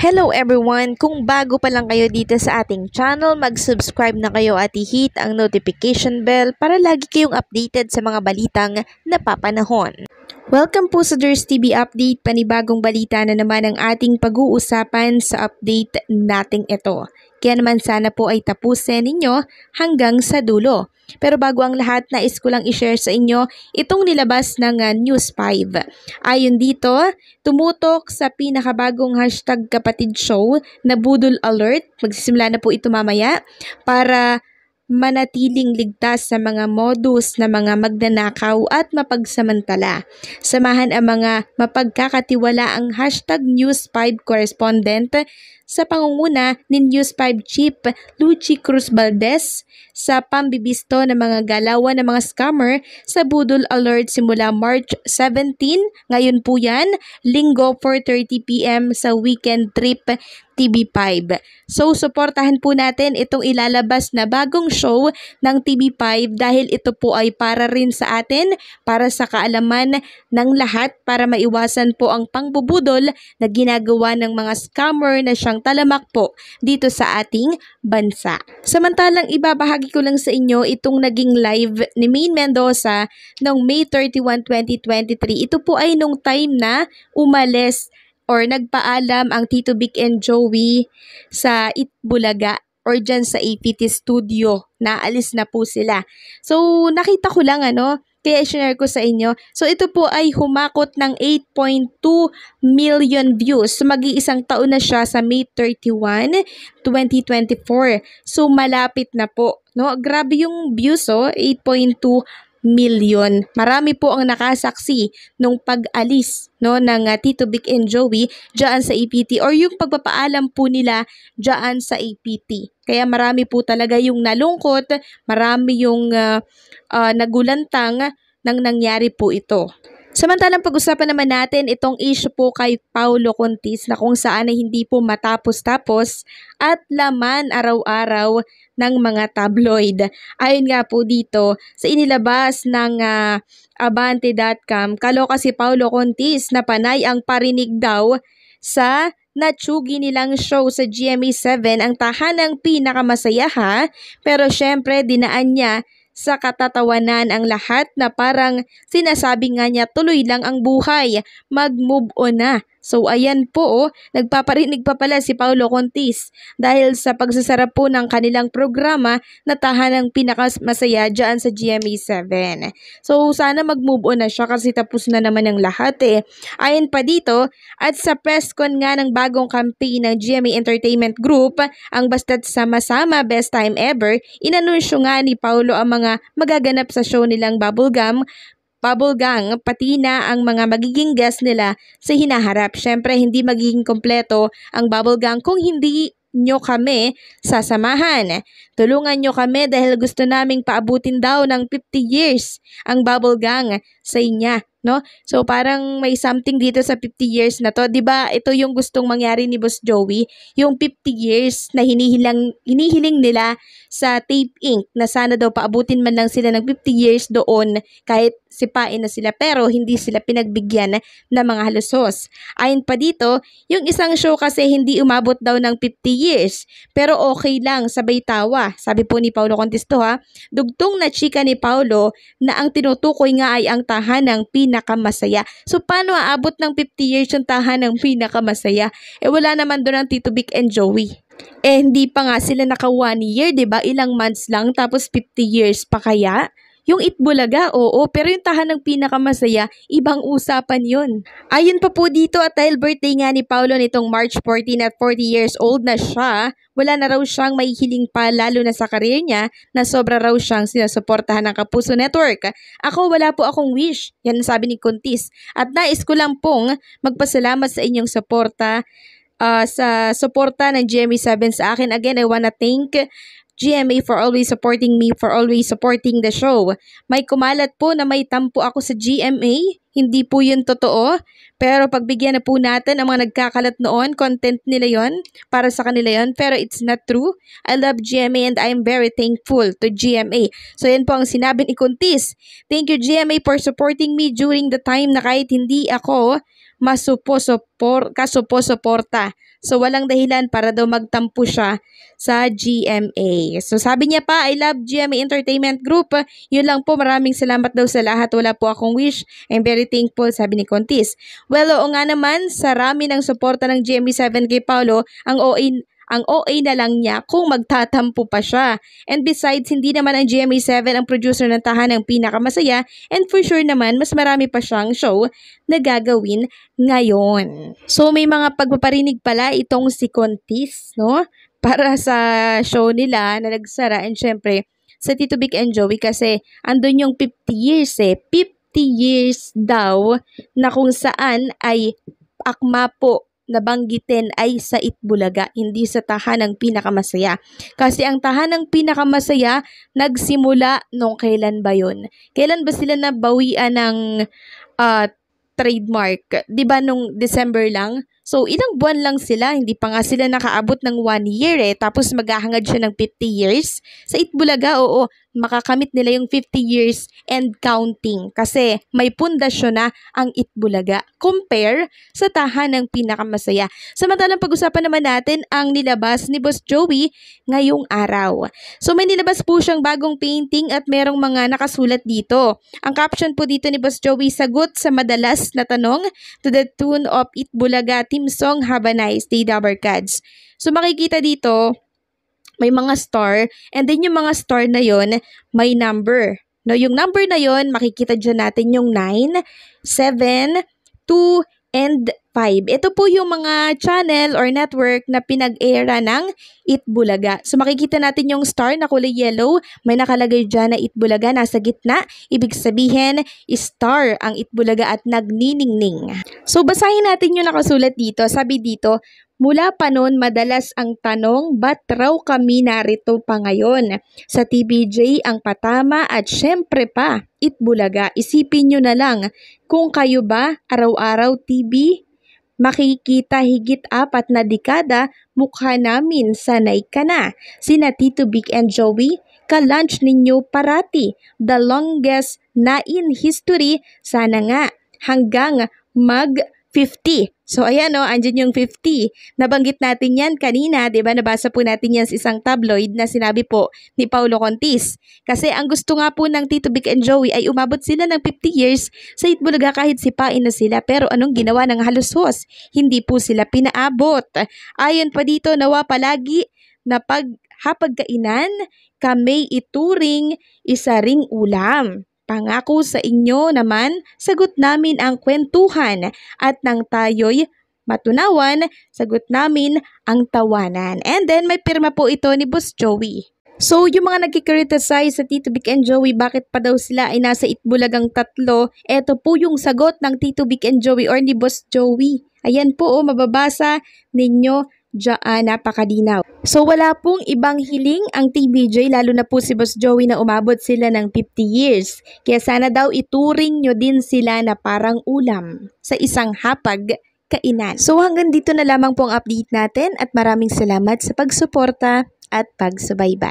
Hello everyone! Kung bago pa lang kayo dito sa ating channel, mag-subscribe na kayo at i-hit ang notification bell para lagi kayong updated sa mga balitang napapanahon. Welcome po sa Durs TV Update, panibagong balita na naman ang ating pag-uusapan sa update nating ito. Kaya naman sana po ay tapusin ninyo hanggang sa dulo. Pero bago ang lahat, nais ko lang i-share sa inyo itong nilabas ng ah, News 5. Ayon dito, tumutok sa pinakabagong hashtag kapatid show na Budol Alert. Magsisimula na po ito mamaya para manatiling ligtas sa mga modus na mga magnanakaw at mapagsamantala. Samahan ang mga mapagkakatiwalaang hashtag News 5 correspondent sa pangunguna ni News 5 Chief Luchi Cruz Valdez sa pambibisto ng mga galawan ng mga scammer sa Budol Alert simula March 17. Ngayon po yan, linggo 4.30pm sa weekend trip TV5. So, suportahan po natin itong ilalabas na bagong show ng TV5 dahil ito po ay para rin sa atin, para sa kaalaman ng lahat, para maiwasan po ang pangbubudol na ginagawa ng mga scammer na siyang ng talamak po dito sa ating bansa. Samantalang ibabahagi ko lang sa inyo itong naging live ni Maine Mendoza noong May 31, 2023. Ito po ay nung time na umalis or nagpaalam ang Tito Big and Joey sa Itbulaga or dyan sa APT Studio. Naalis na po sila. So, nakita ko lang ano, kaya i-share ko sa inyo. So, ito po ay humakot ng 8.2 million views. So, mag-iisang taon na siya sa May 31, 2024. So, malapit na po. No? Grabe yung views, oh. 8.2 million. Marami po ang nakasaksi nung pag-alis no ng uh, Tito Vic and Joey diyan sa APT or yung pagpapaalam po nila diyan sa APT. Kaya marami po talaga yung nalungkot, marami yung uh, uh, nagulantang nang nangyari po ito. Samantalang pag-usapan naman natin itong issue po kay Paulo Contis na kung saan ay hindi po matapos-tapos at laman araw-araw ng mga tabloid. Ayon nga po dito sa inilabas ng uh, ah, Abante.com, kaloka si Paulo Contis na panay ang parinig daw sa natsugi nilang show sa GMA7 ang tahanang pinakamasaya ha, pero syempre dinaan niya sa katatawanan ang lahat na parang sinasabi nga niya tuloy lang ang buhay, mag-move on na So ayan po, oh. nagpaparinig pa pala si Paolo Contis dahil sa pagsasara po ng kanilang programa na tahanang pinakamasaya dyan sa GMA7. So sana mag-move on na siya kasi tapos na naman ang lahat eh. Ayon pa dito, at sa presscon nga ng bagong campaign ng GMA Entertainment Group, ang basta't sama-sama best time ever, inanunsyo nga ni Paolo ang mga magaganap sa show nilang Bubblegum bubblegang pati na ang mga magiging guest nila sa hinaharap. Siyempre, hindi magiging kompleto ang bubblegang kung hindi nyo kami sasamahan. Tulungan nyo kami dahil gusto naming paabutin daw ng 50 years ang bubblegang sa inya no? So parang may something dito sa 50 years na to, 'di ba? Ito yung gustong mangyari ni Boss Joey, yung 50 years na hinihilang hinihiling nila sa Tape Inc. na sana daw paabutin man lang sila ng 50 years doon kahit sipain na sila pero hindi sila pinagbigyan ng mga halusos. Ayon pa dito, yung isang show kasi hindi umabot daw ng 50 years pero okay lang sabay tawa. Sabi po ni Paulo Contesto ha, dugtong na chika ni Paulo na ang tinutukoy nga ay ang tahanang pin pinakamasaya. So, paano aabot ng 50 years yung tahan ng pinakamasaya? Eh, wala naman doon ang Tito Vic and Joey. Eh, hindi pa nga sila naka 1 year, ba diba? Ilang months lang, tapos 50 years pa kaya? Yung Itbulaga, oo, pero yung ng pinakamasaya, ibang usapan yon. Ayon pa po dito at dahil birthday nga ni Paolo nitong March 14 at 40 years old na siya, wala na raw siyang mahihiling pa lalo na sa karir niya na sobra raw siyang sinasuportahan ng Kapuso Network. Ako wala po akong wish, yan sabi ni Kuntis. At nais ko lang pong magpasalamat sa inyong suporta uh, sa suporta ng GMA7 e sa akin. Again, I wanna thank GMA for always supporting me, for always supporting the show. May kumalat po na may tampo ako sa GMA hindi po yun totoo, pero pagbigyan na po natin ang mga nagkakalat noon, content nila yon para sa kanila yon pero it's not true. I love GMA and I'm very thankful to GMA. So yan po ang sinabi ni Kuntis. Thank you GMA for supporting me during the time na kahit hindi ako masupo suporta So, walang dahilan para daw magtampo siya sa GMA. So, sabi niya pa, I love GMA Entertainment Group. Yun lang po, maraming salamat daw sa lahat. Wala po akong wish. I'm very very thankful, sabi ni Contis. Well, oo nga naman, sa rami ng suporta ng GMA7 k Paulo, ang OA ang OA na lang niya kung magtatampo pa siya. And besides, hindi naman ang GMA7 ang producer ng tahanang pinakamasaya and for sure naman, mas marami pa siyang show na gagawin ngayon. So may mga pagpaparinig pala itong si Contis, no? Para sa show nila na nagsara and syempre, sa Tito Big and Joey kasi andun yung 50 years eh. 50 years daw na kung saan ay akma po nabanggitin ay sa Itbulaga, hindi sa tahanang pinakamasaya. Kasi ang tahanang pinakamasaya nagsimula nung kailan ba yon? Kailan ba sila nabawian ng uh, trademark? 'Di ba nung December lang? So ilang buwan lang sila, hindi pa nga sila nakaabot ng one year eh. Tapos maghahangad siya ng 50 years. Sa Itbulaga, oo, makakamit nila yung 50 years and counting kasi may pundasyon na ang Itbulaga compare sa ng pinakamasaya. Samantalang pag-usapan naman natin ang nilabas ni Boss Joey ngayong araw. So may nilabas po siyang bagong painting at merong mga nakasulat dito. Ang caption po dito ni Boss Joey, sagot sa madalas na tanong to the tune of Itbulaga team song Have a Nice Day Dabber Cads. So makikita dito, may mga star, and then yung mga star na yon may number. No, yung number na yon makikita dyan natin yung 9, 7, 2, and 5. Ito po yung mga channel or network na pinag-era ng Itbulaga. So makikita natin yung star na kulay yellow, may nakalagay dyan na Itbulaga nasa gitna. Ibig sabihin, star ang Itbulaga at nagniningning. So basahin natin yung nakasulat dito. Sabi dito, Mula pa noon madalas ang tanong, ba't raw kami narito pa ngayon? Sa TBJ ang patama at syempre pa, Itbulaga. Isipin nyo na lang, kung kayo ba araw-araw TV makikita higit apat na dekada mukha namin sanay ka na. Sina Tito Big and Joey, ka-lunch ninyo parati. The longest na in history, sana nga hanggang mag- 50. So ayan o, oh, andyan yung 50. Nabanggit natin yan kanina, di ba Nabasa po natin yan sa isang tabloid na sinabi po ni Paulo Contis. Kasi ang gusto nga po ng Tito Big and Joey ay umabot sila ng 50 years sa Itbulaga kahit sipain na sila. Pero anong ginawa ng halusos? Hindi po sila pinaabot. Ayon pa dito, nawa palagi na pag paghapagkainan, kamay ituring isa ring ulam. Pangako sa inyo naman, sagot namin ang kwentuhan at nang tayo'y matunawan, sagot namin ang tawanan. And then may pirma po ito ni Boss Joey. So, yung mga nagkikriticize sa Tito Vic and Joey, bakit pa daw sila ay nasa Itbulagang tatlo? Ito po yung sagot ng Tito Vic and Joey or ni Boss Joey. Ayan po, oh, mababasa ninyo Diyan napakadinaw. So wala pong ibang hiling ang TBJ lalo na po si Boss Joey na umabot sila ng 50 years. Kaya sana daw ituring nyo din sila na parang ulam sa isang hapag kainan. So hanggang dito na lamang po ang update natin at maraming salamat sa pagsuporta at pagsubaybay.